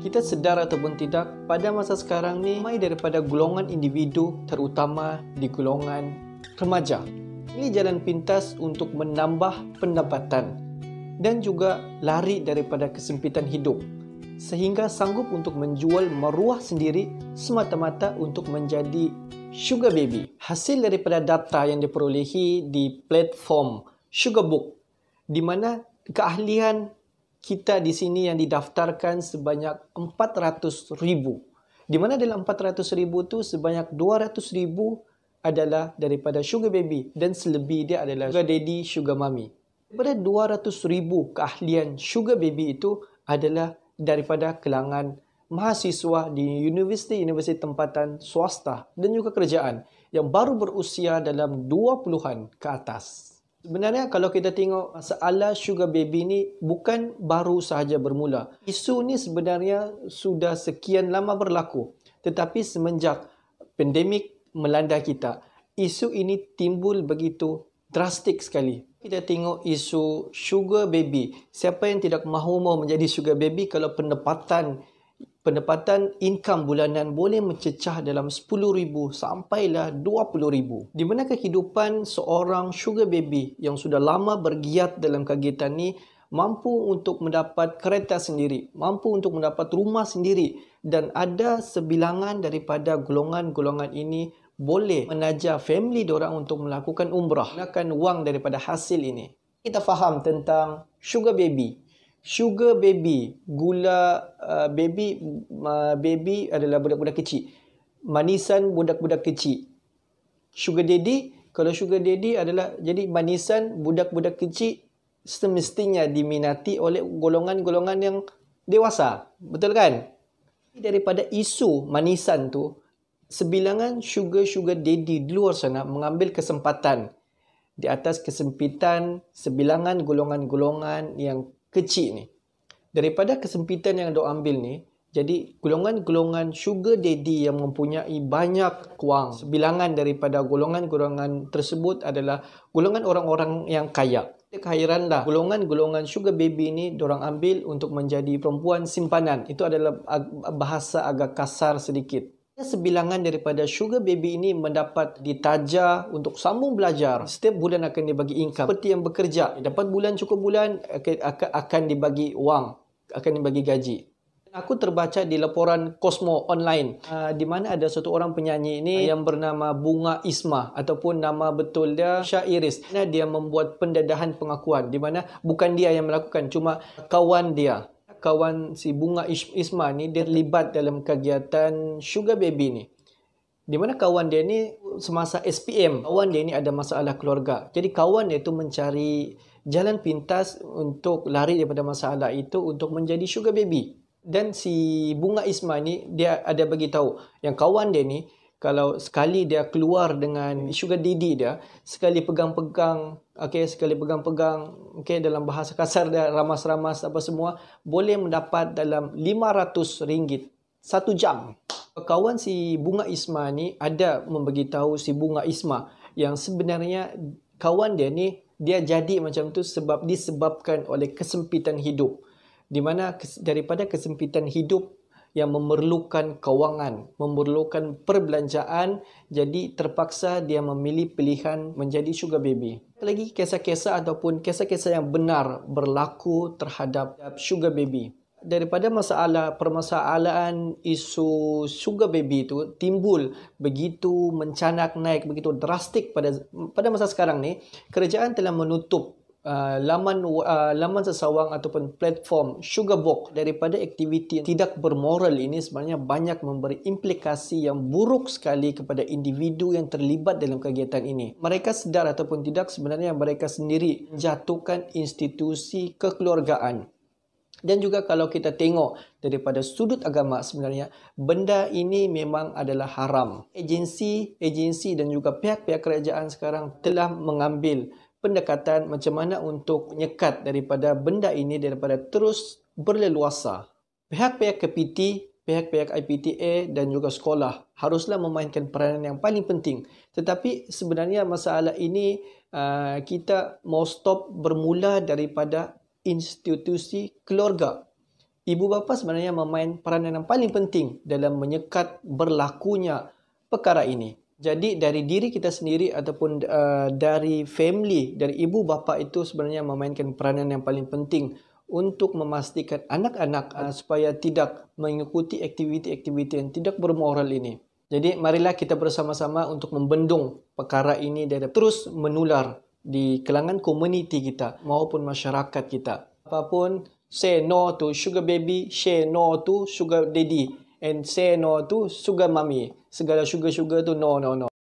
Kita sedar ataupun tidak, pada masa sekarang ni, ramai daripada golongan individu terutama di golongan remaja. Ini jalan pintas untuk menambah pendapatan dan juga lari daripada kesempitan hidup sehingga sanggup untuk menjual meruah sendiri semata-mata untuk menjadi sugar baby. Hasil daripada data yang diperolehi di platform Sugarbook di mana keahlian kita di sini yang didaftarkan sebanyak 400 ribu. Di mana dalam 400 ribu tu sebanyak 200 ribu adalah daripada sugar baby dan selebih dia adalah sugar daddy, sugar mommy. Daripada 200 ribu keahlian sugar baby itu adalah daripada kelangan mahasiswa di universiti-universiti tempatan swasta dan juga kerajaan yang baru berusia dalam 20-an ke atas. Sebenarnya kalau kita tengok masalah sugar baby ni bukan baru sahaja bermula. Isu ni sebenarnya sudah sekian lama berlaku. Tetapi semenjak pandemik melanda kita, isu ini timbul begitu drastik sekali. Kita tengok isu sugar baby. Siapa yang tidak mahu mau menjadi sugar baby kalau pendapatan pendapatan income bulanan boleh mencecah dalam RM10,000 sampailah RM20,000. Di mana kehidupan seorang sugar baby yang sudah lama bergiat dalam kegiatan ini mampu untuk mendapat kereta sendiri, mampu untuk mendapat rumah sendiri dan ada sebilangan daripada golongan-golongan ini boleh menajar family orang untuk melakukan umrah menggunakan wang daripada hasil ini. Kita faham tentang sugar baby sugar baby gula uh, baby uh, baby adalah budak-budak kecil manisan budak-budak kecil sugar daddy kalau sugar daddy adalah jadi manisan budak-budak kecil semestinya diminati oleh golongan-golongan yang dewasa betul kan daripada isu manisan tu sebilangan sugar-sugar daddy di luar sana mengambil kesempatan di atas kesempitan sebilangan golongan-golongan yang kecil ni daripada kesempitan yang dok ambil ni jadi golongan-golongan sugar daddy yang mempunyai banyak kewang bilangan daripada golongan-golongan tersebut adalah golongan orang-orang yang kaya kehairanlah golongan-golongan sugar baby ni dorang ambil untuk menjadi perempuan simpanan itu adalah bahasa agak kasar sedikit Sebilangan daripada sugar baby ini mendapat ditaja untuk sambung belajar. Setiap bulan akan dibagi income. Seperti yang bekerja, dapat bulan cukup bulan akan dibagi wang, akan dibagi gaji. Aku terbaca di laporan Cosmo online uh, di mana ada satu orang penyanyi ini yang bernama Bunga Isma ataupun nama betul dia Syairis. Dia membuat pendedahan pengakuan di mana bukan dia yang melakukan cuma kawan dia kawan si Bunga Isma ni dia terlibat dalam kegiatan Sugar Baby ni. Di mana kawan dia ni semasa SPM, kawan dia ni ada masalah keluarga. Jadi kawan dia tu mencari jalan pintas untuk lari daripada masalah itu untuk menjadi sugar baby. Dan si Bunga Isma ni dia ada bagi tahu yang kawan dia ni kalau sekali dia keluar dengan sugar daddy dia sekali pegang-pegang okay sekali pegang-pegang okay dalam bahasa kasar dia ramas-ramas apa semua boleh mendapat dalam 500 ringgit satu jam kawan si bunga isma ni ada memberitahu si bunga isma yang sebenarnya kawan dia ni dia jadi macam tu sebab disebabkan oleh kesempitan hidup di mana daripada kesempitan hidup yang memerlukan kewangan, memerlukan perbelanjaan, jadi terpaksa dia memilih pilihan menjadi sugar baby. Lagi kisah-kisah ataupun kisah-kisah yang benar berlaku terhadap sugar baby. Daripada masalah permasalahan isu sugar baby itu timbul begitu mencanak naik begitu drastik pada pada masa sekarang ni kerajaan telah menutup uh, laman uh, laman sesawang ataupun platform sugar Sugarbook daripada aktiviti yang tidak bermoral ini sebenarnya banyak memberi implikasi yang buruk sekali kepada individu yang terlibat dalam kegiatan ini. Mereka sedar ataupun tidak sebenarnya mereka sendiri menjatuhkan institusi kekeluargaan. Dan juga kalau kita tengok daripada sudut agama sebenarnya benda ini memang adalah haram. Agensi-agensi dan juga pihak-pihak kerajaan sekarang telah mengambil pendekatan macam mana untuk nyekat daripada benda ini daripada terus berleluasa. Pihak-pihak KPT, pihak-pihak IPTA dan juga sekolah haruslah memainkan peranan yang paling penting. Tetapi sebenarnya masalah ini uh, kita mau stop bermula daripada institusi keluarga. Ibu bapa sebenarnya memain peranan yang paling penting dalam menyekat berlakunya perkara ini. Jadi dari diri kita sendiri ataupun uh, dari family, dari ibu bapa itu sebenarnya memainkan peranan yang paling penting untuk memastikan anak-anak uh, supaya tidak mengikuti aktiviti-aktiviti yang tidak bermoral ini. Jadi marilah kita bersama-sama untuk membendung perkara ini dan terus menular di kalangan komuniti kita maupun masyarakat kita. Apapun, say no to sugar baby, say no to sugar daddy and say no to sugar mommy segala sugar-sugar tu no no no